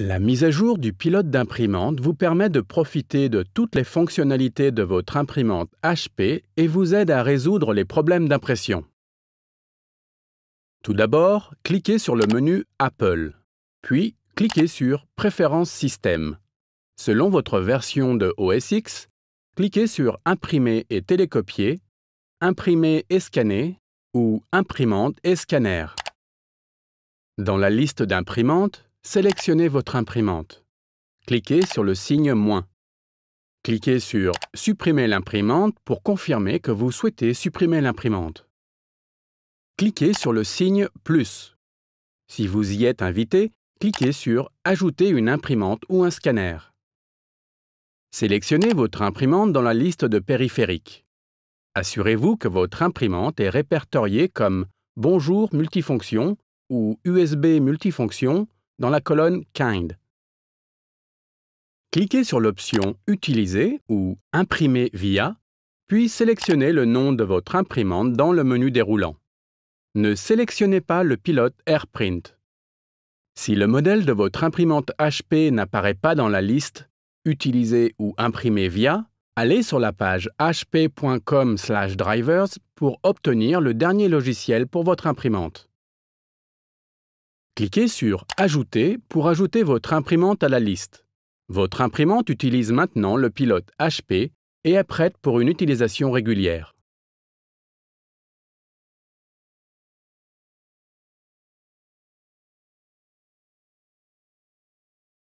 La mise à jour du pilote d'imprimante vous permet de profiter de toutes les fonctionnalités de votre imprimante HP et vous aide à résoudre les problèmes d'impression. Tout d'abord, cliquez sur le menu Apple, puis cliquez sur Préférences système. Selon votre version de OS X, cliquez sur Imprimer et télécopier, Imprimer et scanner ou Imprimante et scanner. Dans la liste d'imprimantes, sélectionnez votre imprimante. Cliquez sur le signe moins. Cliquez sur Supprimer l'imprimante pour confirmer que vous souhaitez supprimer l'imprimante. Cliquez sur le signe plus. Si vous y êtes invité, cliquez sur Ajouter une imprimante ou un scanner. Sélectionnez votre imprimante dans la liste de périphériques. Assurez-vous que votre imprimante est répertoriée comme Bonjour multifonction ou USB multifonction dans la colonne Kind. Cliquez sur l'option Utiliser ou Imprimer via, puis sélectionnez le nom de votre imprimante dans le menu déroulant. Ne sélectionnez pas le pilote AirPrint. Si le modèle de votre imprimante HP n'apparaît pas dans la liste Utiliser ou Imprimer via, allez sur la page hp.com/drivers pour obtenir le dernier logiciel pour votre imprimante. Cliquez sur Ajouter pour ajouter votre imprimante à la liste. Votre imprimante utilise maintenant le pilote HP et est prête pour une utilisation régulière.